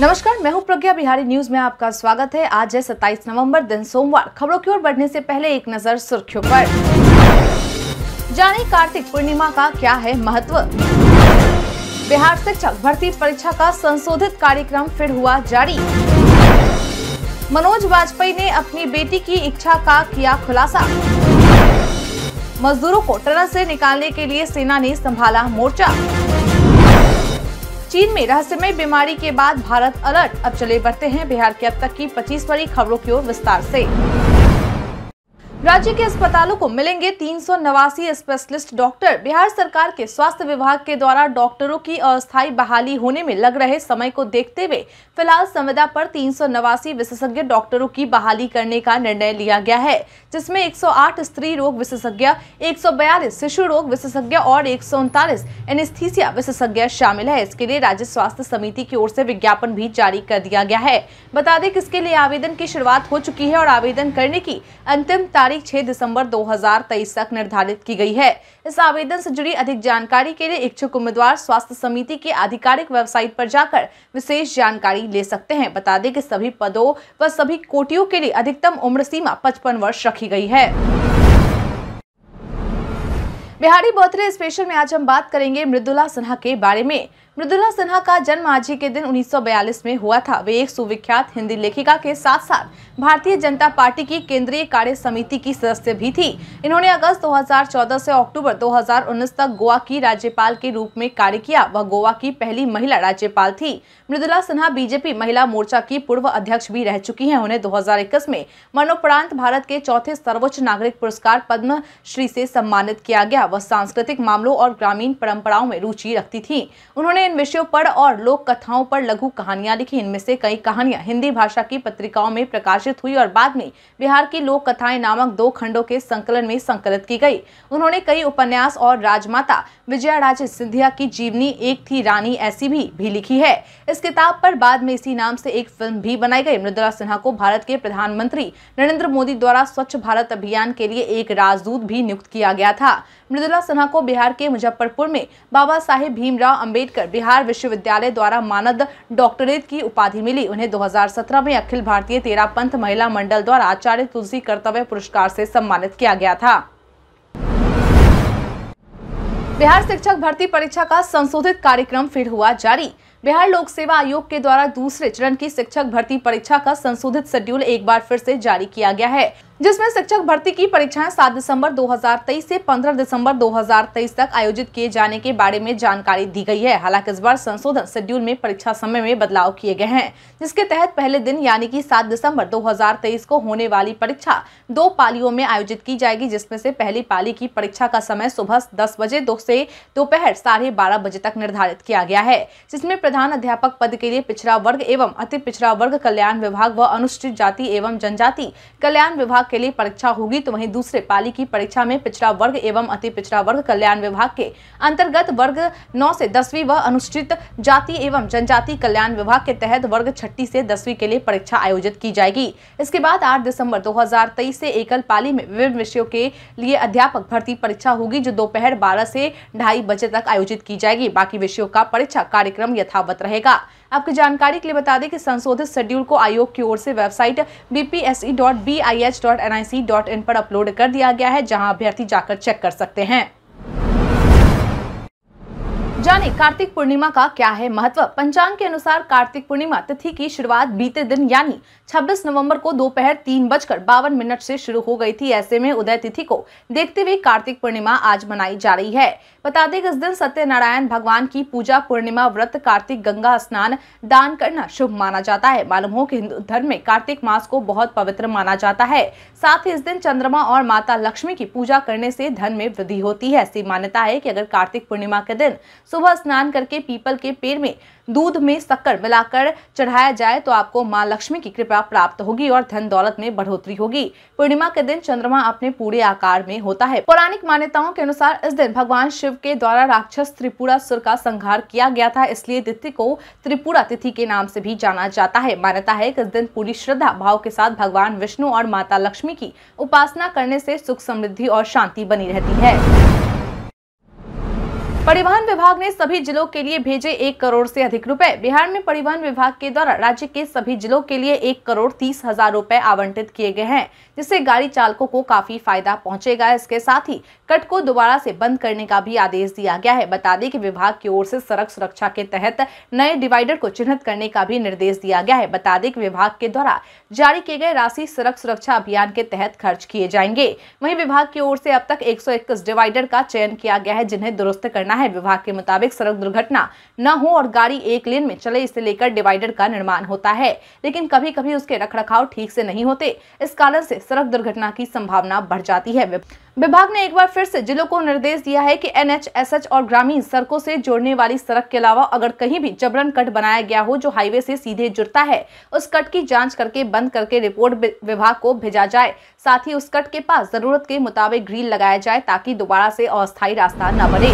नमस्कार मैं हूं प्रज्ञा बिहारी न्यूज में आपका स्वागत है आज है सत्ताईस नवंबर दिन सोमवार खबरों की ओर बढ़ने से पहले एक नजर सुर्खियों पर जाने कार्तिक पूर्णिमा का क्या है महत्व बिहार शिक्षक भर्ती परीक्षा का संशोधित कार्यक्रम फिर हुआ जारी मनोज वाजपेयी ने अपनी बेटी की इच्छा का किया खुलासा मजदूरों को टनल से निकालने के लिए सेना ने संभाला मोर्चा चीन में रहस्यमय बीमारी के बाद भारत अलर्ट अब चले बढ़ते हैं बिहार के अब तक की 25 बड़ी खबरों की ओर विस्तार से राज्य के अस्पतालों को मिलेंगे तीन सौ नवासी स्पेशलिस्ट डॉक्टर बिहार सरकार के स्वास्थ्य विभाग के द्वारा डॉक्टरों की अस्थायी बहाली होने में लग रहे समय को देखते हुए फिलहाल संविदा पर तीन सौ नवासी विशेषज्ञ डॉक्टरों की बहाली करने का निर्णय लिया गया है जिसमें 108 स्त्री रोग विशेषज्ञ एक शिशु रोग विशेषज्ञ और एक सौ एनेस्थीसिया विशेषज्ञ शामिल है इसके लिए राज्य स्वास्थ्य समिति की ओर से विज्ञापन भी जारी कर दिया गया है बता दें कि इसके लिए आवेदन की शुरुआत हो चुकी है और आवेदन करने की अंतिम तारीख तारीख 6 दिसंबर 2023 तक निर्धारित की गई है इस आवेदन से जुड़ी अधिक जानकारी के लिए इच्छुक उम्मीदवार स्वास्थ्य समिति के आधिकारिक वेबसाइट पर जाकर विशेष जानकारी ले सकते हैं बता दें कि सभी पदों व सभी कोटियों के लिए अधिकतम उम्र सीमा पचपन वर्ष रखी गयी है बिहारी बर्थडे स्पेशल में आज हम बात करेंगे मृदुला सिन्हा के बारे में मृदुला सिन्हा का जन्म आज ही के दिन 1942 में हुआ था वे एक सुविख्यात हिंदी लेखिका के साथ साथ भारतीय जनता पार्टी की केंद्रीय कार्य समिति की सदस्य भी थी इन्होंने अगस्त 2014 से अक्टूबर 2019 तक गोवा की राज्यपाल के रूप में कार्य किया वह गोवा की पहली महिला राज्यपाल थी मृदुला सिन्हा बीजेपी महिला मोर्चा की पूर्व अध्यक्ष भी रह चुकी है उन्हें दो में मनोप्रांत भारत के चौथे सर्वोच्च नागरिक पुरस्कार पद्म श्री से सम्मानित किया गया वह सांस्कृतिक मामलों और ग्रामीण परंपराओं में रुचि रखती थी उन्होंने इन विषयों पर और लोक कथाओं पर लघु कहानियां लिखी इनमें से कई कहानियां हिंदी भाषा की पत्रिकाओं में प्रकाशित हुई और बाद में बिहार की लोक कथाएं नामक दो खंडों के संकलन में संकलित की गई उन्होंने कई उपन्यास और राजमाता विजया राजे सिंधिया की जीवनी एक थी रानी ऐसी भी, भी लिखी है इस किताब पर बाद में इसी नाम से एक फिल्म भी बनाई गई मृदुला सिन्हा को भारत के प्रधानमंत्री नरेंद्र मोदी द्वारा स्वच्छ भारत अभियान के लिए एक राजदूत भी नियुक्त किया गया था मृदुला सिन्हा को बिहार के मुजफ्फरपुर में बाबा साहेब भीमराव अम्बेडकर बिहार विश्वविद्यालय द्वारा मानद डॉक्टरेट की उपाधि मिली उन्हें 2017 में अखिल भारतीय तेरा पंथ महिला मंडल द्वारा आचार्य तुलसी कर्तव्य पुरस्कार से सम्मानित किया गया था बिहार शिक्षक भर्ती परीक्षा का संशोधित कार्यक्रम फिर हुआ जारी बिहार लोक सेवा आयोग के द्वारा दूसरे चरण की शिक्षक भर्ती परीक्षा का संशोधित शेड्यूल एक बार फिर से जारी किया गया है जिसमें शिक्षक भर्ती की परीक्षाएं 7 दिसंबर 2023 से 15 दिसंबर 2023 तक आयोजित किए जाने के बारे में जानकारी दी गई है हालांकि इस बार संशोधन शेड्यूल में परीक्षा समय में बदलाव किए गए हैं जिसके तहत पहले दिन यानी कि 7 दिसंबर 2023 को होने वाली परीक्षा दो पालियों में आयोजित की जाएगी जिसमें से पहली पाली की परीक्षा का समय सुबह दस बजे दो से दोपहर साढ़े बजे तक निर्धारित किया गया है जिसमें प्रधान अध्यापक पद के लिए पिछड़ा वर्ग एवं अति पिछड़ा वर्ग कल्याण विभाग व अनुसूचित जाति एवं जनजाति कल्याण विभाग के लिए परीक्षा होगी तो वहीं दूसरे पाली की परीक्षा में पिछड़ा वर्ग एवं अति पिछड़ा वर्ग कल्याण विभाग के अंतर्गत वर्ग नौ से दसवीं व अनुसूचित जाति एवं जनजाति कल्याण विभाग के तहत वर्ग छठी से दसवीं के लिए परीक्षा आयोजित की जाएगी इसके बाद आठ दिसंबर दो से एकल पाली में विभिन्न विषयों के लिए अध्यापक भर्ती परीक्षा होगी जो दोपहर बारह से ढाई बजे तक आयोजित की जाएगी बाकी विषयों का परीक्षा कार्यक्रम यथावत रहेगा आपकी जानकारी के लिए बता दें कि संशोधित शेड्यूल को आयोग की ओर से website BPSE dot B I H dot पर अपलोड कर दिया गया है जहां अभ्यर्थी जाकर चेक कर सकते हैं जाने कार्तिक पूर्णिमा का क्या है महत्व पंचांग के अनुसार कार्तिक पूर्णिमा तिथि की शुरुआत बीते दिन यानी 26 नवंबर को दोपहर तीन बजकर बावन मिनट से शुरू हो गई थी ऐसे में उदय तिथि को देखते हुए कार्तिक पूर्णिमा आज मनाई जा रही है बता दें इस दिन सत्यनारायण भगवान की पूजा पूर्णिमा व्रत कार्तिक गंगा स्नान दान करना शुभ माना जाता है मालूम हो की हिंदू धर्म में कार्तिक मास को बहुत पवित्र माना जाता है साथ ही इस दिन चंद्रमा और माता लक्ष्मी की पूजा करने से धन में वृद्धि होती है ऐसी मान्यता है की अगर कार्तिक पूर्णिमा के दिन सुबह स्नान करके पीपल के पेड़ में दूध में शक्कर मिलाकर चढ़ाया जाए तो आपको माँ लक्ष्मी की कृपा प्राप्त होगी और धन दौलत में बढ़ोतरी होगी पूर्णिमा के दिन चंद्रमा अपने पूरे आकार में होता है पौराणिक मान्यताओं के अनुसार इस दिन भगवान शिव के द्वारा राक्षस त्रिपुरा सुर का संहार किया गया था इसलिए तिथि को त्रिपुरा तिथि के नाम से भी जाना जाता है मान्यता है कि इस दिन पूरी श्रद्धा भाव के साथ भगवान विष्णु और माता लक्ष्मी की उपासना करने से सुख समृद्धि और शांति बनी रहती है परिवहन विभाग ने सभी जिलों के लिए भेजे एक करोड़ से अधिक रुपए बिहार में परिवहन विभाग के द्वारा राज्य के सभी जिलों के लिए एक करोड़ तीस हजार रूपए आवंटित किए गए हैं जिससे गाड़ी चालकों को काफी फायदा पहुंचेगा इसके साथ ही कट को दोबारा से बंद करने का भी आदेश दिया गया है बता दें कि विभाग की ओर से सड़क सुरक्षा के तहत नए डिवाइडर को चिन्हित करने का भी निर्देश दिया गया है बता दें कि विभाग के द्वारा जारी किए गए राशि सड़क सुरक्षा अभियान के तहत खर्च किए जाएंगे वही विभाग की ओर से अब तक एक डिवाइडर का चयन किया गया है जिन्हें दुरुस्त करना है विभाग के मुताबिक सड़क दुर्घटना न हो और गाड़ी एक लेन में चले इसे लेकर डिवाइडर का निर्माण होता है लेकिन कभी कभी उसके रखरखाव ठीक से नहीं होते इस कारण से सड़क दुर्घटना की संभावना बढ़ जाती है विभाग ने एक बार फिर से जिलों को निर्देश दिया है कि एनएच और ग्रामीण सड़कों से जोड़ने वाली सड़क के अलावा अगर कहीं भी जबरन कट बनाया गया हो जो हाईवे से सीधे जुड़ता है उस कट की जांच करके बंद करके रिपोर्ट विभाग को भेजा जाए साथ ही उस कट के पास जरूरत के मुताबिक ग्रील लगाया जाए ताकि दोबारा से अस्थायी रास्ता न बने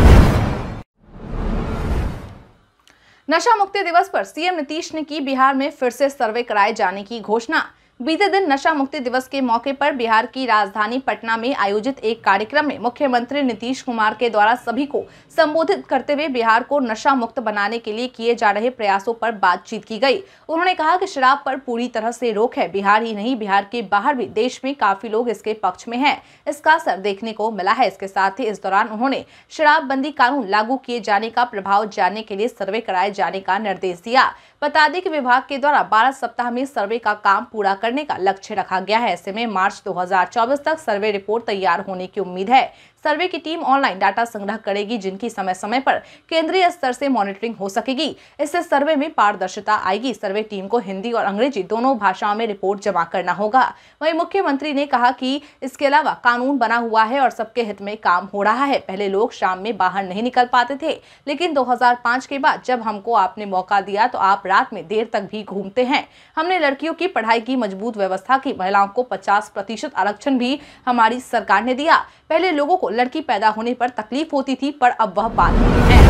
नशा मुक्ति दिवस पर सीएम नीतीश ने की बिहार में फिर से सर्वे कराए जाने की घोषणा बीते दिन नशा मुक्ति दिवस के मौके पर बिहार की राजधानी पटना में आयोजित एक कार्यक्रम में मुख्यमंत्री नीतीश कुमार के द्वारा सभी को संबोधित करते हुए बिहार को नशा मुक्त बनाने के लिए किए जा रहे प्रयासों पर बातचीत की गई उन्होंने कहा कि शराब पर पूरी तरह से रोक है बिहार ही नहीं बिहार के बाहर भी देश में काफी लोग इसके पक्ष में है इसका असर देखने को मिला है इसके साथ ही इस दौरान उन्होंने शराबबंदी कानून लागू किए जाने का प्रभाव जानने के लिए सर्वे कराए जाने का निर्देश दिया बता दें कि विभाग के द्वारा 12 सप्ताह में सर्वे का काम पूरा करने का लक्ष्य रखा गया है ऐसे में मार्च 2024 तक सर्वे रिपोर्ट तैयार होने की उम्मीद है सर्वे की टीम ऑनलाइन डाटा संग्रह करेगी जिनकी समय समय पर केंद्रीय स्तर से मॉनिटरिंग हो सकेगी इससे सर्वे में पारदर्शिता आएगी सर्वे टीम को हिंदी और अंग्रेजी दोनों भाषाओं में रिपोर्ट जमा करना होगा वही मुख्यमंत्री ने कहा की इसके अलावा कानून बना हुआ है और सबके हित में काम हो रहा है पहले लोग शाम में बाहर नहीं निकल पाते थे लेकिन दो के बाद जब हमको आपने मौका दिया तो आप रात में देर तक भी घूमते हैं हमने लड़कियों की पढ़ाई की मजबूत व्यवस्था की महिलाओं को पचास प्रतिशत आरक्षण भी हमारी सरकार ने दिया पहले लोगों को लड़की पैदा होने पर तकलीफ होती थी पर अब वह बात है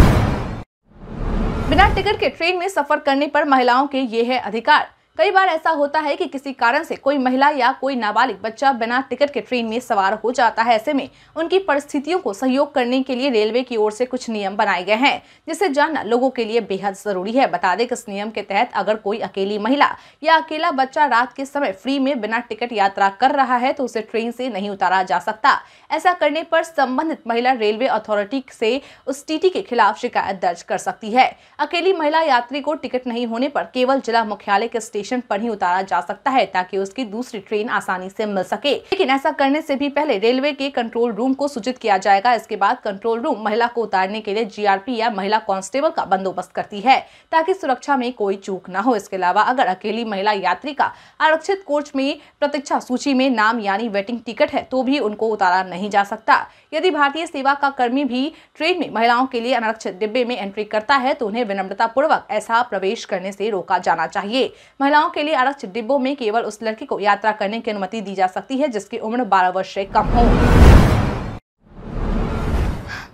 बिना टिकट के ट्रेन में सफर करने पर महिलाओं के ये है अधिकार कई बार ऐसा होता है कि किसी कारण से कोई महिला या कोई नाबालिग बच्चा बिना टिकट के ट्रेन में सवार हो जाता है ऐसे में उनकी परिस्थितियों को सहयोग करने के लिए रेलवे की ओर से कुछ नियम बनाए गए हैं जिसे जानना लोगों के लिए बेहद जरूरी है बता दें कि इस नियम के तहत अगर कोई अकेली महिला या अकेला बच्चा रात के समय फ्री में बिना टिकट यात्रा कर रहा है तो उसे ट्रेन से नहीं उतारा जा सकता ऐसा करने पर संबंधित महिला रेलवे अथॉरिटी से उस टी के खिलाफ शिकायत दर्ज कर सकती है अकेली महिला यात्री को टिकट नहीं होने पर केवल जिला मुख्यालय के स्टेशन स्टेशन पर ही उतारा जा सकता है ताकि उसकी दूसरी ट्रेन आसानी से मिल सके लेकिन ऐसा करने से भी पहले रेलवे के कंट्रोल रूम को सूचित किया जाएगा इसके बाद कंट्रोल रूम महिला को उतारने के लिए जी या महिला कांस्टेबल का बंदोबस्त करती है ताकि सुरक्षा में कोई चूक न हो इसके अलावा अगर अकेली महिला यात्री का आरक्षित कोच में प्रतीक्षा सूची में नाम यानी वेटिंग टिकट है तो भी उनको उतारा नहीं जा सकता यदि भारतीय सेवा का कर्मी भी ट्रेन में महिलाओं के लिए अनारक्षित डिब्बे में एंट्री करता है तो उन्हें विनम्रता पूर्वक ऐसा प्रवेश करने से रोका जाना चाहिए महिला महिलाओं के लिए आरक्षित डिब्बों में केवल उस लड़की को यात्रा करने की अनुमति दी जा सकती है जिसकी उम्र बारह वर्ष से कम हो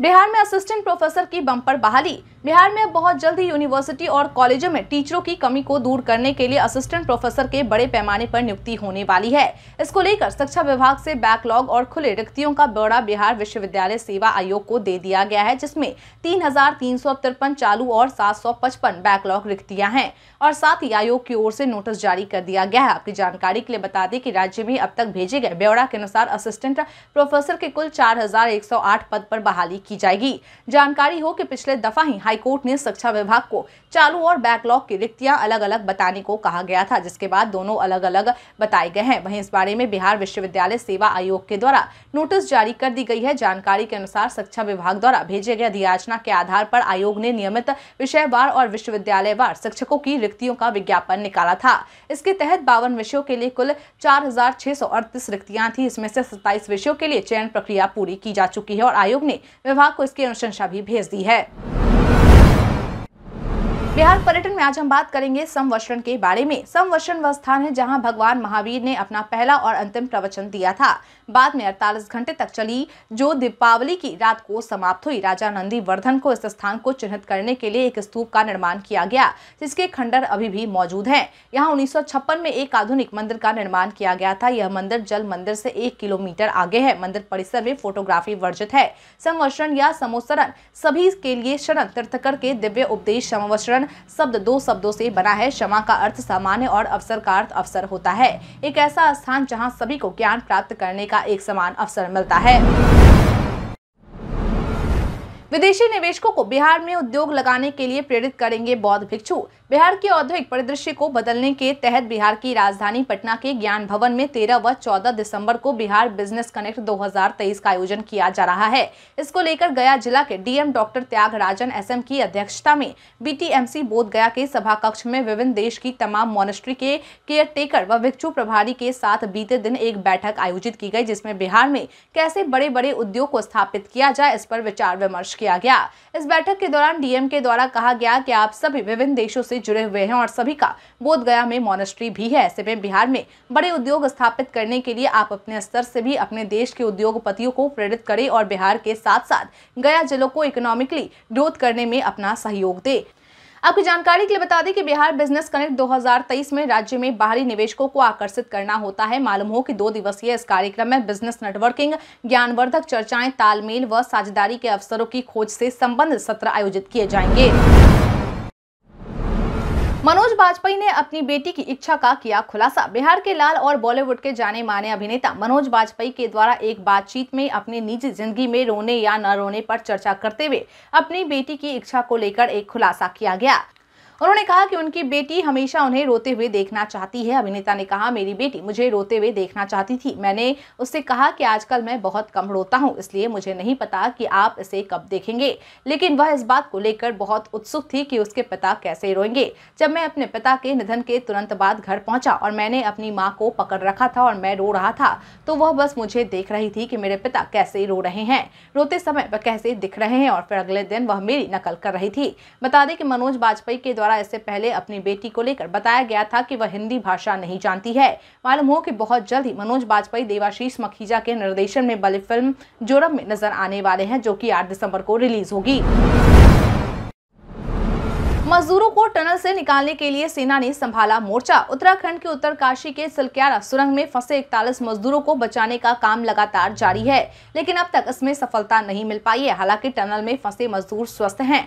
बिहार में असिस्टेंट प्रोफेसर की बम्पर बहाली बिहार में बहुत जल्द ही यूनिवर्सिटी और कॉलेजों में टीचरों की कमी को दूर करने के लिए असिस्टेंट प्रोफेसर के बड़े पैमाने पर नियुक्ति होने वाली है इसको लेकर शिक्षा विभाग से बैकलॉग और खुले रिक्तियों का ब्यौरा बिहार विश्वविद्यालय सेवा आयोग को दे दिया गया है जिसमें तीन चालू और सात बैकलॉग रिक्तियां हैं और साथ ही आयोग की ओर से नोटिस जारी कर दिया गया है आपकी जानकारी के लिए बता दें कि राज्य में अब तक भेजे गए ब्यौरा के अनुसार असिस्टेंट प्रोफेसर के कुल चार पद पर बहाली की जाएगी जानकारी हो कि पिछले दफा ही हाई हाईकोर्ट ने शिक्षा विभाग को चालू और बैकलॉग की रिक्तियां अलग अलग बताने को कहा गया था जिसके बाद दोनों अलग अलग बताए गए हैं वहीं इस बारे में बिहार विश्वविद्यालय सेवा आयोग के द्वारा नोटिस जारी कर दी गई है जानकारी के अनुसार शिक्षा विभाग द्वारा भेजे गए अधियाचना के आधार पर आयोग ने नियमित विषयवार और विश्वविद्यालय वार शिक्षकों की रिक्तियों का विज्ञापन निकाला था इसके तहत बावन विषयों के लिए कुल चार रिक्तियां थी इसमें से सत्ताईस विषयों के लिए चयन प्रक्रिया पूरी की जा चुकी है और आयोग ने विभाग को इसकी अनुशंसा भी भेज दी है बिहार पर्यटन में आज हम बात करेंगे समवर्षण के बारे में समवर्षण वह स्थान है जहां भगवान महावीर ने अपना पहला और अंतिम प्रवचन दिया था बाद में अड़तालीस घंटे तक चली जो दीपावली की रात को समाप्त हुई राजा नंदी वर्धन को इस स्थान को चिन्हित करने के लिए एक स्तूप का निर्माण किया गया जिसके खंडर अभी भी मौजूद है यहाँ उन्नीस में एक आधुनिक मंदिर का निर्माण किया गया था यह मंदिर जल मंदिर से एक किलोमीटर आगे है मंदिर परिसर में फोटोग्राफी वर्जित है संवसरण या समोसरण सभी के लिए शरण तीर्थकर के दिव्य उपदेश समवसरण शब्द दो शब्दों से बना है क्षमा का अर्थ सामान्य और अवसर का अर्थ अवसर होता है एक ऐसा स्थान जहाँ सभी को ज्ञान प्राप्त करने का का एक समान अवसर मिलता है विदेशी निवेशकों को बिहार में उद्योग लगाने के लिए प्रेरित करेंगे बौद्ध भिक्षु बिहार के औद्योगिक परिदृश्य को बदलने के तहत बिहार की राजधानी पटना के ज्ञान भवन में 13 व 14 दिसंबर को बिहार बिजनेस कनेक्ट 2023 का आयोजन किया जा रहा है इसको लेकर गया जिला के डीएम डॉक्टर त्याग राजन एसएम की अध्यक्षता में बीटीएमसी बोध गया के सभा कक्ष में विभिन्न देश की तमाम मोनिस्ट्री के केयर टेकर व भिक्षु प्रभारी के साथ बीते दिन एक बैठक आयोजित की गई जिसमें बिहार में कैसे बड़े बड़े उद्योग को स्थापित किया जाए इस पर विचार विमर्श किया गया इस बैठक के दौरान डीएम के द्वारा कहा गया की आप सभी विभिन्न देशों से जुड़े हुए हैं और सभी का बोध गया में मॉनेस्ट्री भी है ऐसे में बिहार में बड़े उद्योग स्थापित करने के लिए आप अपने स्तर से भी अपने देश के उद्योगपतियों को प्रेरित करें और बिहार के साथ साथ गया जिलों को इकोनॉमिकली ग्रोथ करने में अपना सहयोग दे आपकी जानकारी के लिए बता दें कि बिहार बिजनेस कनेक्ट 2023 में राज्य में बाहरी निवेशकों को आकर्षित करना होता है मालूम हो कि दो दिवसीय इस कार्यक्रम में बिजनेस नेटवर्किंग ज्ञानवर्धक चर्चाएं तालमेल व साझेदारी के अवसरों की खोज से संबंधित सत्र आयोजित किए जाएंगे मनोज बाजपेयी ने अपनी बेटी की इच्छा का किया खुलासा बिहार के लाल और बॉलीवुड के जाने माने अभिनेता मनोज बाजपेयी के द्वारा एक बातचीत में अपनी निजी जिंदगी में रोने या न रोने पर चर्चा करते हुए अपनी बेटी की इच्छा को लेकर एक खुलासा किया गया उन्होंने कहा कि उनकी बेटी हमेशा उन्हें रोते हुए देखना चाहती है अभिनेता ने कहा मेरी बेटी मुझे रोते हुए देखना चाहती थी मैंने उससे कहा कि आजकल मैं बहुत कम रोता हूँ इसलिए मुझे नहीं पता कि आप इसे कब देखेंगे लेकिन वह इस बात को लेकर बहुत उत्सुक थी कि उसके पिता कैसे रोएंगे जब मैं अपने पिता के निधन के तुरंत बाद घर पहुंचा और मैंने अपनी माँ को पकड़ रखा था और मैं रो रहा था तो वह बस मुझे देख रही थी कि मेरे पिता कैसे रो रहे हैं रोते समय वह कैसे दिख रहे हैं और फिर अगले दिन वह मेरी नकल कर रही थी बता दें कि मनोज वाजपेयी के द्वारा द्वारा इससे पहले अपनी बेटी को लेकर बताया गया था कि वह हिंदी भाषा नहीं जानती है मालूम हो कि बहुत जल्द ही मनोज बाजपेयी देवाशीष मखीजा के निर्देशन में बली फिल्म जोरम में नजर आने वाले हैं जो कि 8 दिसंबर को रिलीज होगी मजदूरों को टनल से निकालने के लिए सेना ने संभाला मोर्चा उत्तराखंड के उत्तरकाशी के सिलक्यारा सुरंग में फंसे इकतालीस मजदूरों को बचाने का काम लगातार जारी है लेकिन अब तक इसमें सफलता नहीं मिल पाई है हालांकि टनल में फंसे मजदूर स्वस्थ हैं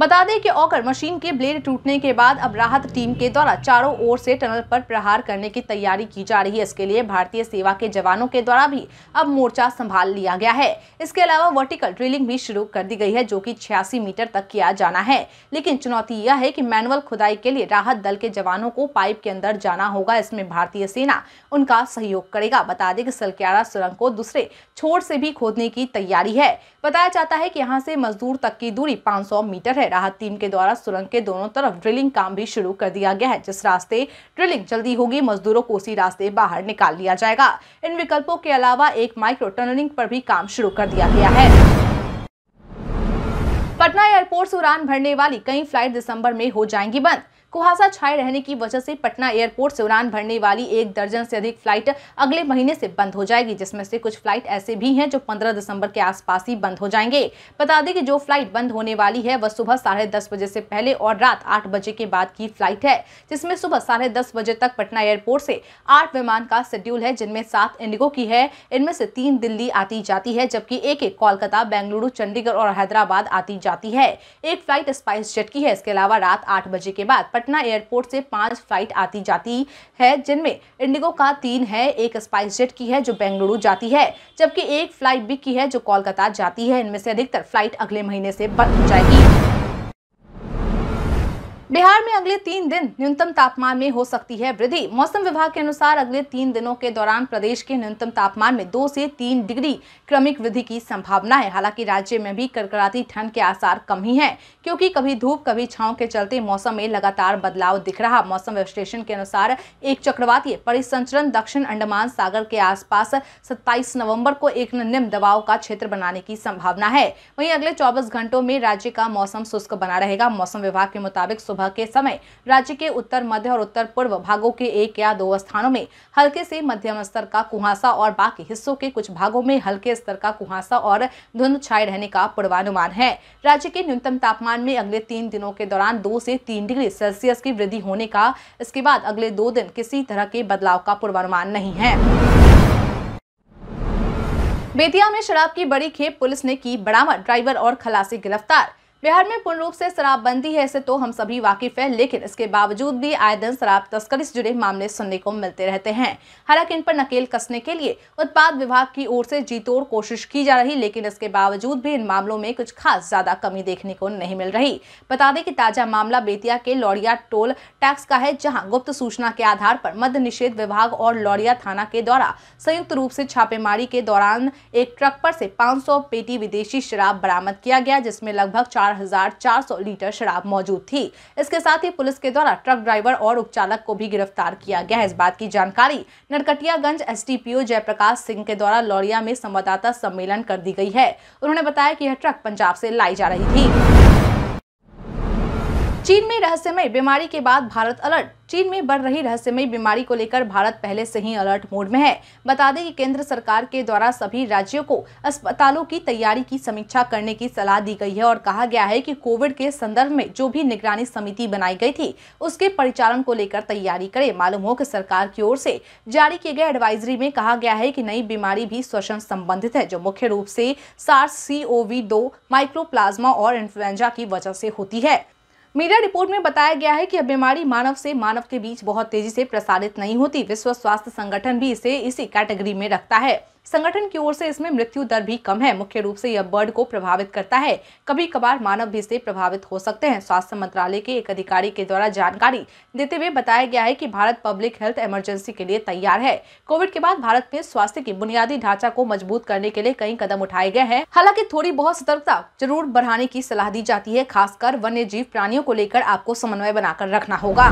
बता दें कि ऑकर मशीन के ब्लेड टूटने के बाद अब राहत टीम के द्वारा चारों ओर से टनल पर प्रहार करने की तैयारी की जा रही है इसके लिए भारतीय सेवा के जवानों के द्वारा भी अब मोर्चा संभाल लिया गया है इसके अलावा वर्टिकल ड्रिलिंग भी शुरू कर दी गई है जो कि छियासी मीटर तक किया जाना है लेकिन चुनौती यह है कि मैनुअल खुदाई के लिए राहत दल के जवानों को पाइप के अंदर जाना होगा इसमें भारतीय सेना उनका सहयोग करेगा बता दें कि सलक्यारा सुरंग को दूसरे छोर से भी खोदने की तैयारी है बताया जाता है कि यहाँ से मजदूर तक की दूरी 500 मीटर है राहत टीम के द्वारा सुरंग के दोनों तरफ ड्रिलिंग काम भी शुरू कर दिया गया है जिस रास्ते ड्रिलिंग जल्दी होगी मजदूरों को उसी रास्ते बाहर निकाल लिया जाएगा इन विकल्पों के अलावा एक माइक्रो टनलिंग पर भी काम शुरू कर दिया गया है पटना एयरपोर्ट से उड़ान भरने वाली कई फ्लाइट दिसंबर में हो जाएंगी बंद कुहासा छाए रहने की वजह से पटना एयरपोर्ट से उड़ान भरने वाली एक दर्जन से अधिक फ्लाइट अगले महीने से बंद हो जाएगी जिसमें से कुछ फ्लाइट ऐसे भी हैं जो पंद्रह दिसंबर के आसपास ही बंद हो जाएंगे बता दें कि जो फ्लाइट बंद होने वाली है वह सुबह साढ़े दस बजे से पहले और रात आठ बजे के बाद की फ्लाइट है जिसमें सुबह साढ़े दस बजे तक पटना एयरपोर्ट से आठ विमान का शेड्यूल है जिनमें सात इंडिगो की है इनमें से तीन दिल्ली आती जाती है जबकि एक एक कोलकाता बेंगलुरु चंडीगढ़ और हैदराबाद आती जाती है एक फ्लाइट स्पाइस जेट की है इसके अलावा रात आठ बजे के बाद पटना एयरपोर्ट से पांच फ्लाइट आती जाती है जिनमें इंडिगो का तीन है एक स्पाइस जेट की है जो बेंगलुरु जाती है जबकि एक फ्लाइट बिग की है जो कोलकाता जाती है इनमें से अधिकतर फ्लाइट अगले महीने से बंद हो जाएगी बिहार में अगले तीन दिन न्यूनतम तापमान में हो सकती है वृद्धि मौसम विभाग के अनुसार अगले तीन दिनों के दौरान प्रदेश के न्यूनतम तापमान में दो से तीन डिग्री क्रमिक वृद्धि की संभावना है हालांकि राज्य में भी कड़कड़ाती ठंड के आसार कम ही हैं क्योंकि कभी धूप कभी छाव के चलते मौसम में लगातार बदलाव दिख रहा मौसम विश्लेषण के अनुसार एक चक्रवातीय परिसंचरण दक्षिण अंडमान सागर के आसपास सत्ताईस नवम्बर को एक निम्न दबाव का क्षेत्र बनाने की संभावना है वहीं अगले चौबीस घंटों में राज्य का मौसम शुष्क बना रहेगा मौसम विभाग के मुताबिक सुबह सुबह के समय राज्य के उत्तर मध्य और उत्तर पूर्व भागों के एक या दो स्थानों में हल्के से मध्यम स्तर का कुहासा और बाकी हिस्सों के कुछ भागों में हल्के स्तर का कुहासा और धुंध छाए रहने का पूर्वानुमान है राज्य के न्यूनतम तापमान में अगले तीन दिनों के दौरान दो से तीन डिग्री सेल्सियस की वृद्धि होने का इसके बाद अगले दो दिन किसी तरह के बदलाव का पूर्वानुमान नहीं है बेतिया में शराब की बड़ी खेप पुलिस ने की बरामद ड्राइवर और खलासी गिरफ्तार बिहार में पूर्ण रूप से शराबबंदी है ऐसे तो हम सभी वाकिफ है लेकिन इसके बावजूद भी आए दिन शराब तस्करी से जुड़े मामले सुनने को मिलते रहते हैं हालांकि इन पर नकेल कसने के लिए उत्पाद विभाग की ओर से जीतोड़ कोशिश की जा रही लेकिन इसके बावजूद भी इन मामलों में कुछ खास ज्यादा कमी देखने को नहीं मिल रही बता दें कि ताजा मामला बेतिया के लौड़िया टोल टैक्स का है जहाँ गुप्त सूचना के आधार पर मध्य निषेध विभाग और लौड़िया थाना के द्वारा संयुक्त रूप से छापेमारी के दौरान एक ट्रक पर से पांच पेटी विदेशी शराब बरामद किया गया जिसमें लगभग चार 4400 लीटर शराब मौजूद थी इसके साथ ही पुलिस के द्वारा ट्रक ड्राइवर और उपचालक को भी गिरफ्तार किया गया है इस बात की जानकारी नरकटियागंज ओ जयप्रकाश सिंह के द्वारा लौरिया में संवाददाता सम्मेलन कर दी गई है उन्होंने बताया की यह ट्रक पंजाब ऐसी लाई जा रही थी चीन में रहस्यमय बीमारी के बाद भारत अलर्ट चीन में बढ़ रही रहस्यमय बीमारी को लेकर भारत पहले से ही अलर्ट मोड में है बता दें कि केंद्र सरकार के द्वारा सभी राज्यों को अस्पतालों की तैयारी की समीक्षा करने की सलाह दी गई है और कहा गया है कि कोविड के संदर्भ में जो भी निगरानी समिति बनाई गई थी उसके परिचालन को लेकर तैयारी करे मालूम हो कि सरकार की ओर से जारी किए गए एडवाइजरी में कहा गया है की नई बीमारी भी श्वसन संबंधित है जो मुख्य रूप से सार्स सीओवी दो माइक्रोप्लाज्मा और इन्फ्लुएंजा की वजह से होती है मीडिया रिपोर्ट में बताया गया है कि यह बीमारी मानव से मानव के बीच बहुत तेजी से प्रसारित नहीं होती विश्व स्वास्थ्य संगठन भी इसे इसी कैटेगरी में रखता है संगठन की ओर से इसमें मृत्यु दर भी कम है मुख्य रूप से यह बर्ड को प्रभावित करता है कभी कभार मानव भी से प्रभावित हो सकते हैं स्वास्थ्य मंत्रालय के एक अधिकारी के द्वारा जानकारी देते हुए बताया गया है कि भारत पब्लिक हेल्थ इमरजेंसी के लिए तैयार है कोविड के बाद भारत में स्वास्थ्य की बुनियादी ढांचा को मजबूत करने के लिए कई कदम उठाए गए हैं हालांकि थोड़ी बहुत सतर्कता जरूर बढ़ाने की सलाह दी जाती है खासकर वन्य जीव प्राणियों को लेकर आपको समन्वय बनाकर रखना होगा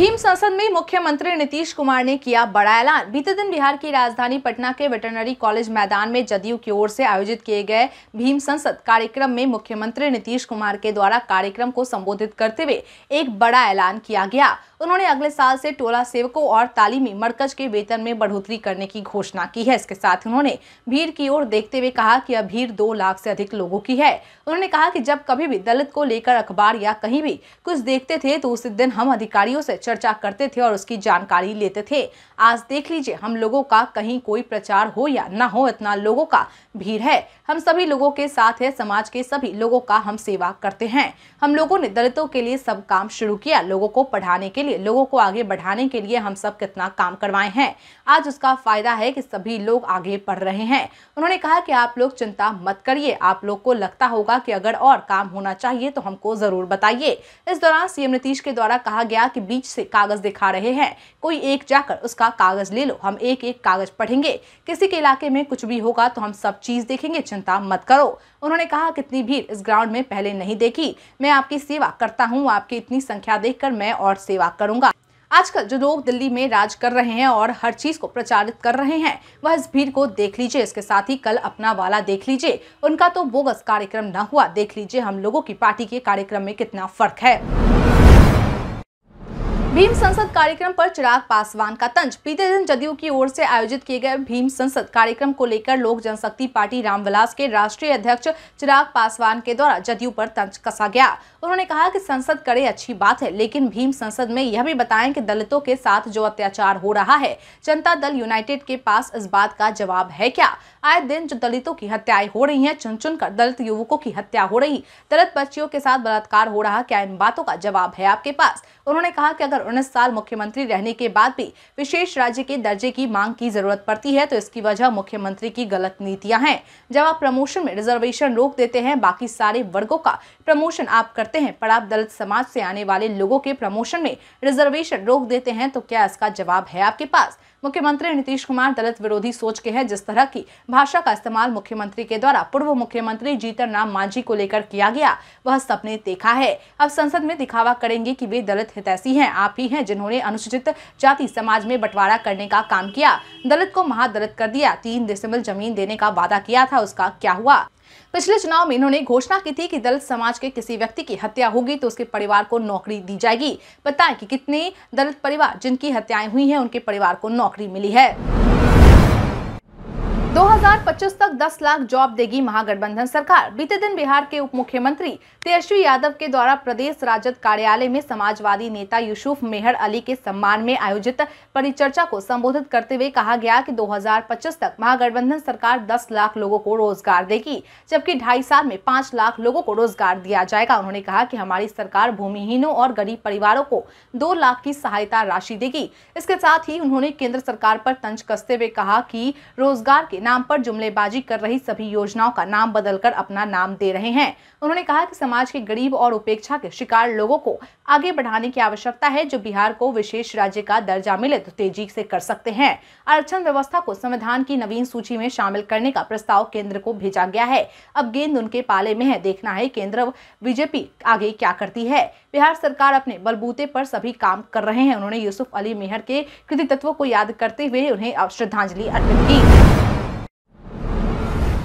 भीम संसद में मुख्यमंत्री नीतीश कुमार ने किया बड़ा ऐलान बीते दिन बिहार की राजधानी पटना के वेटरनरी कॉलेज मैदान में जदयू की ओर से आयोजित किए गए भीम संसद कार्यक्रम में मुख्यमंत्री नीतीश कुमार के द्वारा कार्यक्रम को संबोधित करते हुए एक बड़ा ऐलान किया गया उन्होंने अगले साल से टोला सेवकों और तालीमी मरकज के वेतन में बढ़ोतरी करने की घोषणा की है इसके साथ उन्होंने भीड़ की ओर देखते हुए कहा कि अब भीड़ दो लाख से अधिक लोगों की है उन्होंने कहा कि जब कभी भी दलित को लेकर अखबार या कहीं भी कुछ देखते थे तो उस दिन हम अधिकारियों से चर्चा करते थे और उसकी जानकारी लेते थे आज देख लीजिए हम लोगों का कहीं कोई प्रचार हो या न हो इतना लोगों का भीड़ है हम सभी लोगों के साथ है समाज के सभी लोगों का हम सेवा करते हैं हम लोगों ने दलितों के लिए सब काम शुरू किया लोगों को पढ़ाने के लिए लिए लोगों को आगे बढ़ाने के लिए हम सब कितना काम करवाए हैं आज उसका फायदा है कि सभी लोग आगे बढ़ रहे हैं उन्होंने कहा कि आप लोग चिंता मत करिए आप लोग को लगता होगा कि अगर और काम होना चाहिए तो हमको जरूर बताइए इस दौरान सीएम नीतीश के द्वारा कहा गया कि बीच से कागज दिखा रहे हैं कोई एक जाकर उसका कागज ले लो हम एक एक कागज पढ़ेंगे किसी के इलाके में कुछ भी होगा तो हम सब चीज देखेंगे चिंता मत करो उन्होंने कहा कितनी भीड़ इस ग्राउंड में पहले नहीं देखी मैं आपकी सेवा करता हूँ आपकी इतनी संख्या देखकर मैं और सेवा करूंगा आजकल जो लोग दिल्ली में राज कर रहे हैं और हर चीज को प्रचारित कर रहे हैं वह इस भीड़ को देख लीजिए इसके साथ ही कल अपना वाला देख लीजिए उनका तो बोगस कार्यक्रम न हुआ देख लीजिए हम लोगों की पार्टी के कार्यक्रम में कितना फर्क है भीम संसद कार्यक्रम पर चिराग पासवान का तंज बीते दिन जदयू की ओर से आयोजित किए गए भीम संसद कार्यक्रम को लेकर लोक जनशक्ति पार्टी रामविलास के राष्ट्रीय अध्यक्ष चिराग पासवान के द्वारा जदयू पर तंज कसा गया उन्होंने कहा कि संसद करे अच्छी बात है लेकिन भीम संसद में यह भी बताएं कि दलितों के साथ जो अत्याचार हो रहा है जनता दल यूनाइटेड के पास इस बात का जवाब है क्या आए दिन जो दलितों की हत्याएं हो रही है चुन चुन कर दलित युवकों की हत्या हो रही दलित बच्चियों के साथ बलात्कार हो रहा क्या इन बातों का जवाब है आपके पास उन्होंने कहा की अगर और उन्नीस साल मुख्यमंत्री रहने के बाद भी विशेष राज्य के दर्जे की मांग की जरूरत पड़ती है तो इसकी वजह मुख्यमंत्री की गलत नीतियां हैं जब आप प्रमोशन में रिजर्वेशन रोक देते हैं बाकी सारे वर्गों का प्रमोशन आप करते हैं पर आप दलित समाज से आने वाले लोगों के प्रमोशन में रिजर्वेशन रोक देते हैं तो क्या इसका जवाब है आपके पास मुख्यमंत्री नीतीश कुमार दलित विरोधी सोच के हैं जिस तरह की भाषा का इस्तेमाल मुख्यमंत्री के द्वारा पूर्व मुख्यमंत्री जीतन राम मांझी को लेकर किया गया वह सबने देखा है अब संसद में दिखावा करेंगे की वे दलित हितैषी है आप ही है जिन्होंने अनुसूचित जाति समाज में बंटवारा करने का काम किया दलित को महादलित कर दिया तीन दिसम्बर जमीन देने का वादा किया था उसका क्या हुआ पिछले चुनाव में इन्होंने घोषणा की थी कि दलित समाज के किसी व्यक्ति की हत्या होगी तो उसके परिवार को नौकरी दी जाएगी बताएं कि कितने दलित परिवार जिनकी हत्याएं हुई हैं उनके परिवार को नौकरी मिली है 2025 तक 10 लाख जॉब देगी महागठबंधन सरकार बीते दिन बिहार के उप मुख्यमंत्री तेजस्वी यादव के द्वारा प्रदेश राजद कार्यालय में समाजवादी नेता यूसुफ मेहर अली के सम्मान में आयोजित परिचर्चा को संबोधित करते हुए कहा गया कि 2025 तक महागठबंधन सरकार 10 लाख लोगों को रोजगार देगी जबकि ढाई साल में पाँच लाख लोगों को रोजगार दिया जाएगा उन्होंने कहा की हमारी सरकार भूमिहीनों और गरीब परिवारों को दो लाख की सहायता राशि देगी इसके साथ ही उन्होंने केंद्र सरकार पर तंज कसते हुए कहा की रोजगार के नाम पर जुमलेबाजी कर रही सभी योजनाओं का नाम बदलकर अपना नाम दे रहे हैं उन्होंने कहा कि समाज के गरीब और उपेक्षा के शिकार लोगों को आगे बढ़ाने की आवश्यकता है जो बिहार को विशेष राज्य का दर्जा मिले तो तेजी से कर सकते हैं आरक्षण व्यवस्था को संविधान की नवीन सूची में शामिल करने का प्रस्ताव केंद्र को भेजा गया है अब गेंद उनके पाले में है देखना है केंद्र बीजेपी आगे क्या करती है बिहार सरकार अपने बलबूते पर सभी काम कर रहे हैं उन्होंने यूसुफ अली मेहर के कृतित्व को याद करते हुए उन्हें श्रद्धांजलि अर्पित की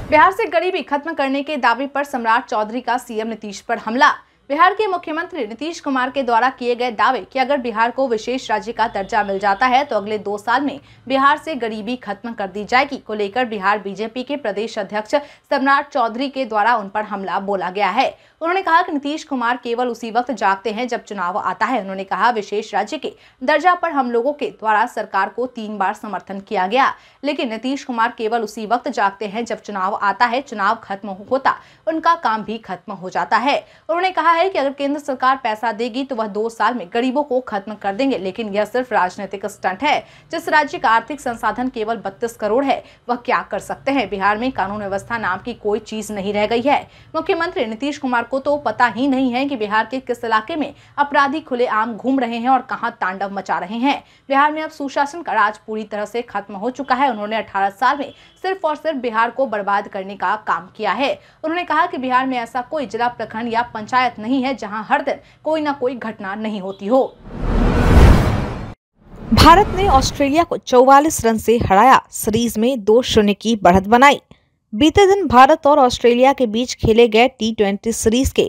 बिहार से गरीबी खत्म करने के दावे पर सम्राट चौधरी का सीएम नीतीश पर हमला बिहार के मुख्यमंत्री नीतीश कुमार के द्वारा किए गए दावे कि अगर बिहार को विशेष राज्य का दर्जा मिल जाता है तो अगले दो साल में बिहार से गरीबी खत्म कर दी जाएगी को लेकर बिहार बीजेपी के प्रदेश अध्यक्ष सम्राट चौधरी के द्वारा उन पर हमला बोला गया है उन्होंने कहा कि नीतीश कुमार केवल उसी वक्त जागते हैं जब चुनाव आता है उन्होंने कहा विशेष राज्य के दर्जा पर हम लोगों के द्वारा सरकार को तीन बार समर्थन किया गया लेकिन नीतीश कुमार केवल उसी वक्त जागते हैं जब चुनाव आता है चुनाव खत्म होता उनका काम भी खत्म हो जाता है उन्होंने कहा है कि अगर केंद्र सरकार पैसा देगी तो वह दो साल में गरीबों को खत्म कर देंगे लेकिन यह सिर्फ राजनीतिक स्टंट है जिस राज्य का आर्थिक संसाधन केवल बत्तीस करोड़ है वह क्या कर सकते हैं बिहार में कानून व्यवस्था नाम की कोई चीज नहीं रह गई है मुख्यमंत्री नीतीश कुमार को तो पता ही नहीं है की बिहार के किस इलाके में अपराधी खुले घूम रहे हैं और कहाँ तांडव मचा रहे हैं बिहार में अब सुशासन का राज पूरी तरह से खत्म हो चुका है उन्होंने अठारह साल में सिर्फ और सिर्फ बिहार को बर्बाद करने का काम किया है उन्होंने कहा कि बिहार में ऐसा कोई जिला प्रखंड या पंचायत नहीं है जहां हर दिन कोई ना कोई घटना नहीं होती हो भारत ने ऑस्ट्रेलिया को 44 रन से हराया सीरीज में दो शून्य की बढ़त बनाई बीते दिन भारत और ऑस्ट्रेलिया के बीच खेले गए टी सीरीज के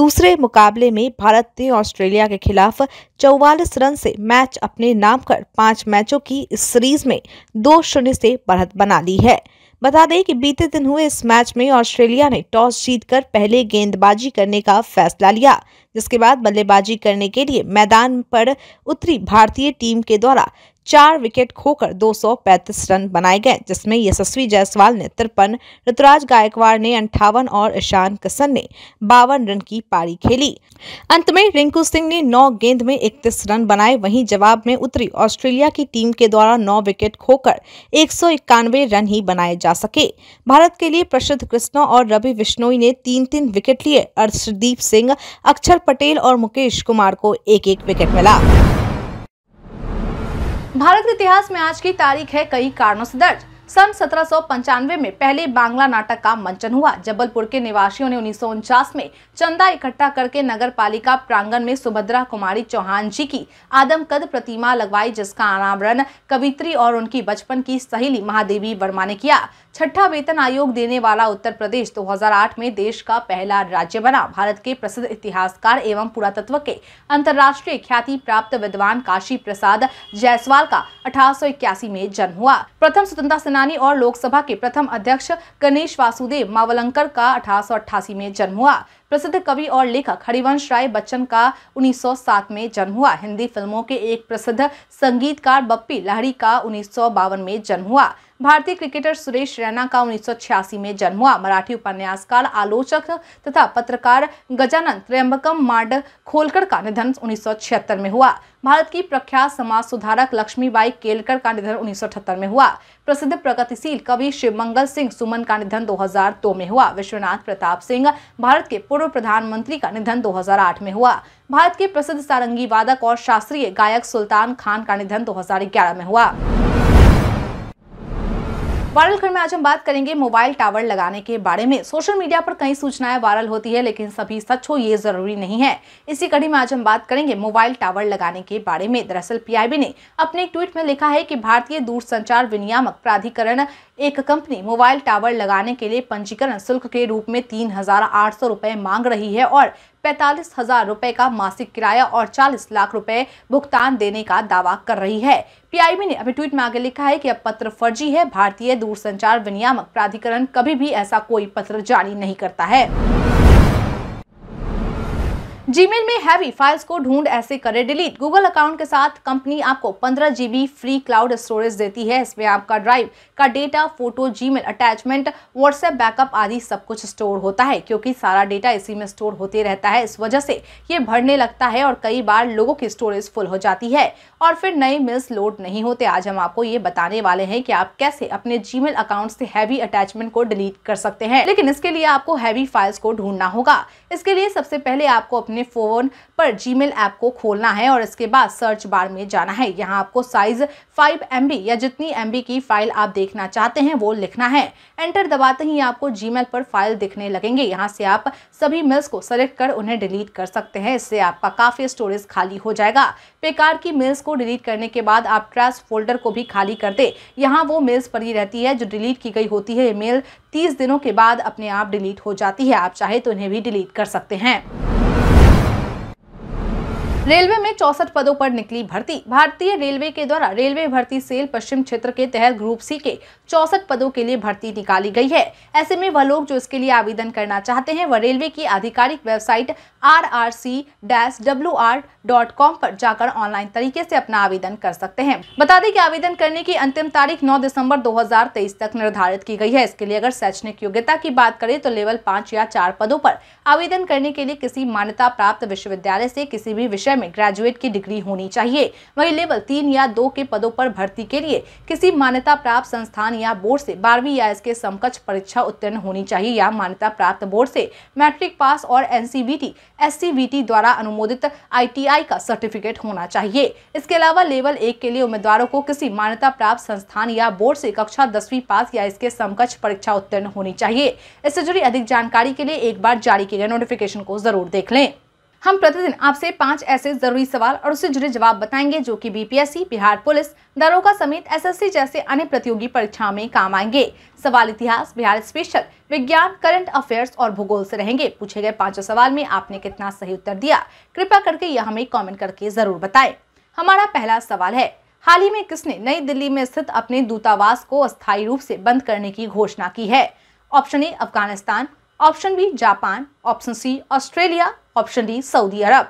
दूसरे मुकाबले में भारत ने ऑस्ट्रेलिया के खिलाफ 44 रन से मैच अपने नाम कर पांच मैचों की इस सीरीज में दो शून्य से बढ़त बना ली है बता दें कि बीते दिन हुए इस मैच में ऑस्ट्रेलिया ने टॉस जीतकर पहले गेंदबाजी करने का फैसला लिया जिसके बाद बल्लेबाजी करने के लिए मैदान पर उतरी भारतीय टीम के द्वारा चार विकेट खोकर 235 रन बनाए गए जिसमें यशस्वी जायसवाल ने तिरपन ऋतुराज गायकवाड़ ने अंठावन और ईशान किशन ने बावन रन की पारी खेली अंत में रिंकू सिंह ने नौ गेंद में इकतीस रन बनाए वहीं जवाब में उतरी ऑस्ट्रेलिया की टीम के द्वारा नौ विकेट खोकर एक रन ही बनाए जा सके भारत के लिए प्रसिद्ध कृष्णा और रवि विश्नोई ने तीन तीन विकेट लिए अर्शदीप सिंह अक्षर पटेल और मुकेश कुमार को एक एक विकेट मिला भारत के इतिहास में आज की तारीख है कई कारणों से दर्ज सन सत्रह में पहले बांग्ला नाटक का मंचन हुआ जबलपुर के निवासियों ने उन्नीस में चंदा इकट्ठा करके नगर पालिका प्रांगण में सुभद्रा कुमारी चौहान जी की आदमकद प्रतिमा लगवाई जिसका अनावरण कवित्री और उनकी बचपन की सहेली महादेवी वर्मा ने किया छठा वेतन आयोग देने वाला उत्तर प्रदेश 2008 में देश का पहला राज्य बना भारत के प्रसिद्ध इतिहासकार एवं पुरातत्व के अंतर्राष्ट्रीय ख्याति प्राप्त विद्वान काशी प्रसाद जायसवाल का अठारह में जन्म हुआ प्रथम स्वतंत्रता सेनानी और लोकसभा के प्रथम अध्यक्ष गणेश वासुदेव मावलंकर का अठारह में जन्म हुआ प्रसिद्ध कवि और लेखक हरिवंश राय बच्चन का 1907 में जन्म हुआ हिंदी फिल्मों के एक प्रसिद्ध संगीतकार बप्पी लहरी का उन्नीस में जन्म हुआ भारतीय क्रिकेटर सुरेश रैना का उन्नीस में जन्म हुआ मराठी उपन्यासकार आलोचक तथा पत्रकार गजानंद त्र्यंबकम मार्ड खोलकर का निधन उन्नीस में हुआ भारत की प्रख्यात समाज सुधारक लक्ष्मीबाई केलकर का निधन उन्नीस में हुआ प्रसिद्ध प्रगतिशील कवि शिवमंगल सिंह सुमन का निधन 2002 में हुआ विश्वनाथ प्रताप सिंह भारत के पूर्व प्रधानमंत्री का निधन 2008 में हुआ भारत के प्रसिद्ध सारंगी वादक और शास्त्रीय गायक सुल्तान खान का निधन 2011 में हुआ वायरल खंड में आज हम बात करेंगे मोबाइल टावर लगाने के बारे में सोशल मीडिया पर कई सूचनाएं वायरल होती है लेकिन सभी सच हो ये जरूरी नहीं है इसी कड़ी में आज हम बात करेंगे मोबाइल टावर लगाने के बारे में दरअसल पीआईबी ने अपने एक ट्वीट में लिखा है कि भारतीय दूरसंचार विनियामक प्राधिकरण एक कंपनी मोबाइल टावर लगाने के लिए पंजीकरण शुल्क के रूप में तीन हजार मांग रही है और पैतालीस हजार रुपए का मासिक किराया और 40 लाख रुपए भुगतान देने का दावा कर रही है पीआईबी ने अपने ट्वीट में आगे लिखा है कि अब पत्र फर्जी है भारतीय दूरसंचार विनियामक प्राधिकरण कभी भी ऐसा कोई पत्र जारी नहीं करता है जीमेल में हैवी फाइल्स को ढूंढ ऐसे करे डिलीट गूगल अकाउंट के साथ कंपनी आपको 15 जीबी फ्री क्लाउड स्टोरेज देती है इसमें आपका ड्राइव का data photo Gmail attachment WhatsApp backup आदि सब कुछ स्टोर होता है क्योंकि सारा डेटा इसी में स्टोर होते रहता है इस वजह से ये भरने लगता है और कई बार लोगों की स्टोरेज फुल हो जाती है और फिर नए मेल्स लोड नहीं होते आज हम आपको ये बताने वाले हैं कि आप कैसे अपने जीमेल अकाउंट से हैवी अटैचमेंट को डिलीट कर सकते हैं लेकिन इसके लिए आपको हैवी फाइल्स को ढूंढना होगा इसके लिए सबसे पहले आपको अपने अपने फ़ोन पर जीमेल ऐप को खोलना है और इसके बाद सर्च बार में जाना है यहाँ आपको साइज़ फाइव एम या जितनी एम की फ़ाइल आप देखना चाहते हैं वो लिखना है एंटर दबाते ही आपको जीमेल पर फाइल दिखने लगेंगे यहाँ से आप सभी मेल्स को सेलेक्ट कर उन्हें डिलीट कर सकते हैं इससे आपका काफ़ी स्टोरेज खाली हो जाएगा बेकार की मेल्स को डिलीट करने के बाद आप ट्रैश फोल्डर को भी खाली कर दे यहाँ वो मेल्स पड़ी रहती है जो डिलीट की गई होती है ये मेल तीस दिनों के बाद अपने आप डिलीट हो जाती है आप चाहे तो इन्हें भी डिलीट कर सकते हैं रेलवे में चौसठ पदों पर निकली भर्ती भारतीय रेलवे के द्वारा रेलवे भर्ती सेल पश्चिम क्षेत्र के तहत ग्रुप सी के चौसठ पदों के लिए भर्ती निकाली गई है ऐसे में वह लोग जो इसके लिए आवेदन करना चाहते हैं वह रेलवे की आधिकारिक website R R C dash W R dot com पर जाकर ऑनलाइन तरीके से अपना आवेदन कर सकते हैं बता दें कि आवेदन करने की अंतिम तारीख 9 दिसंबर 2023 तक निर्धारित की गई है इसके लिए अगर शैक्षणिक योग्यता की बात करें तो लेवल पाँच या चार पदों पर आवेदन करने के लिए किसी मान्यता प्राप्त विश्वविद्यालय से किसी भी विषय में ग्रेजुएट की डिग्री होनी चाहिए वही लेवल तीन या दो के पदों पर भर्ती के लिए किसी मान्यता प्राप्त संस्थान या बोर्ड से बारहवीं या इसके समकक्ष परीक्षा उत्तीर्ण होनी चाहिए या मान्यता प्राप्त बोर्ड से मैट्रिक पास और एनसीबीटी एससीबीटी द्वारा अनुमोदित आई का सर्टिफिकेट होना चाहिए इसके अलावा लेवल एक के लिए उम्मीदवारों को किसी मान्यता प्राप्त संस्थान या बोर्ड से कक्षा दसवीं पास या इसके समकक्ष परीक्षा उत्तीर्ण होनी चाहिए इससे जुड़ी अधिक जानकारी के लिए एक बार जारी किए गए नोटिफिकेशन को जरूर देख लें हम प्रतिदिन आपसे पांच ऐसे जरूरी सवाल और उससे जुड़े जवाब बताएंगे जो कि बीपीएससी बिहार पुलिस दरोगा समेत एसएससी जैसे अन्य प्रतियोगी परीक्षाओं में काम आएंगे सवाल इतिहास बिहार स्पेशल विज्ञान करंट अफेयर्स और भूगोल से रहेंगे पूछे गए पांचों सवाल में आपने कितना सही उत्तर दिया कृपया करके यह हमें कॉमेंट करके जरूर बताए हमारा पहला सवाल है हाल ही में किसने नई दिल्ली में स्थित अपने दूतावास को अस्थायी रूप से बंद करने की घोषणा की है option A Afghanistan option B Japan option C Australia option D Saudi Arab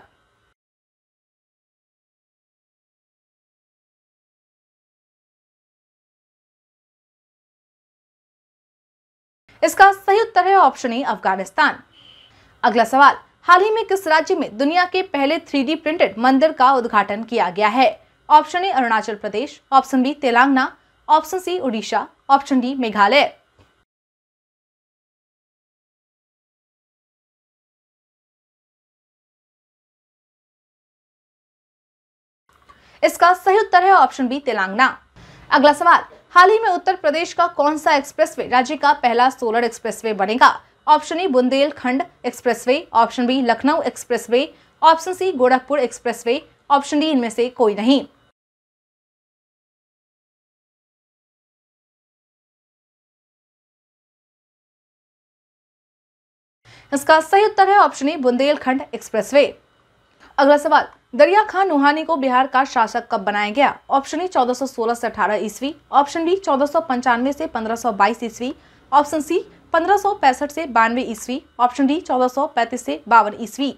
इसका सही उत्तर है ऑप्शन ए अफगानिस्तान अगला सवाल हाल ही में किस राज्य में दुनिया के पहले थ्री प्रिंटेड मंदिर का उद्घाटन किया गया है option A Arunachal Pradesh option B Telangana option C Orissa option D Meghalaya इसका सही उत्तर है ऑप्शन बी तेलंगाना अगला सवाल हाल ही में उत्तर प्रदेश का कौन सा एक्सप्रेसवे राज्य का पहला सोलर एक्सप्रेसवे बनेगा option A Bundelkhand expressway option B Lucknow expressway option C Gorakhpur expressway option D इनमें से कोई नहीं इसका सही उत्तर है ऑप्शन ए बुंदेलखंड एक्सप्रेसवे अगला सवाल दरिया खान नुहानी को बिहार का शासक कब बनाया गया ऑप्शन ए 1416 से 18 ईस्वी ऑप्शन बी चौदह से 1522 ईस्वी ऑप्शन सी पंद्रह से बानवे ईस्वी ऑप्शन डी 1435 से बावन ईस्वी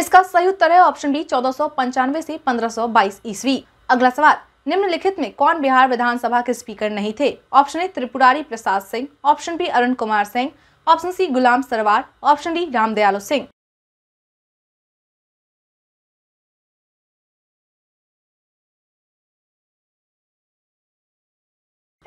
इसका सही उत्तर है ऑप्शन डी चौदह से बाईस ईस्वी अगला सवाल निम्नलिखित में कौन बिहार विधानसभा के स्पीकर नहीं थे option A Tripurari Prasad Singh option B Arun Kumar Singh option C Ghulam Sarwar option D Ramdayalu Singh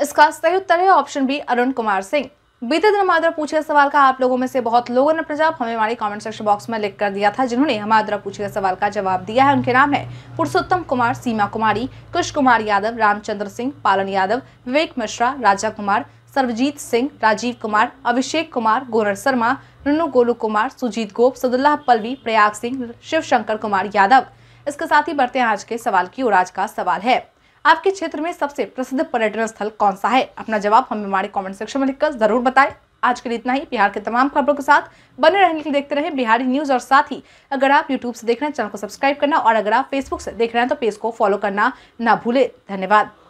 इसका सही उत्तर है ऑप्शन बी अरुण कुमार सिंह बीते दिन हमारा पूछे सवाल का आप लोगों में से बहुत लोगों ने प्रजाप हमें हमारे कमेंट सेक्शन बॉक्स में लिख कर दिया था जिन्होंने हमारा पूछे सवाल का जवाब दिया है उनके नाम है पुरुषोत्तम कुमार सीमा कुमारी कुश कुमार यादव रामचंद्र सिंह पालन यादव विवेक मिश्रा राजा कुमार सर्वजीत सिंह राजीव कुमार अभिषेक कुमार गोरर शर्मा नन्नू गोलू कुमार सुजीत गोप सदुल्लाह पलवी प्रयाग सिंह शिव शंकर कुमार यादव इसके साथ ही बढ़ते हैं आज के सवाल की और आज का सवाल है आपके क्षेत्र में सबसे प्रसिद्ध पर्यटन स्थल कौन सा है अपना जवाब हमें हमारे कॉमेंट सेक्शन में लिखकर जरूर बताएं आज के लिए इतना ही बिहार के तमाम खबरों के साथ बने रहने के लिए देखते रहें बिहारी न्यूज और साथ ही अगर आप यूट्यूब से देख रहे हैं चैनल को सब्सक्राइब करना और अगर आप फेसबुक से देख रहे हैं तो पेज को फॉलो करना ना भूलें धन्यवाद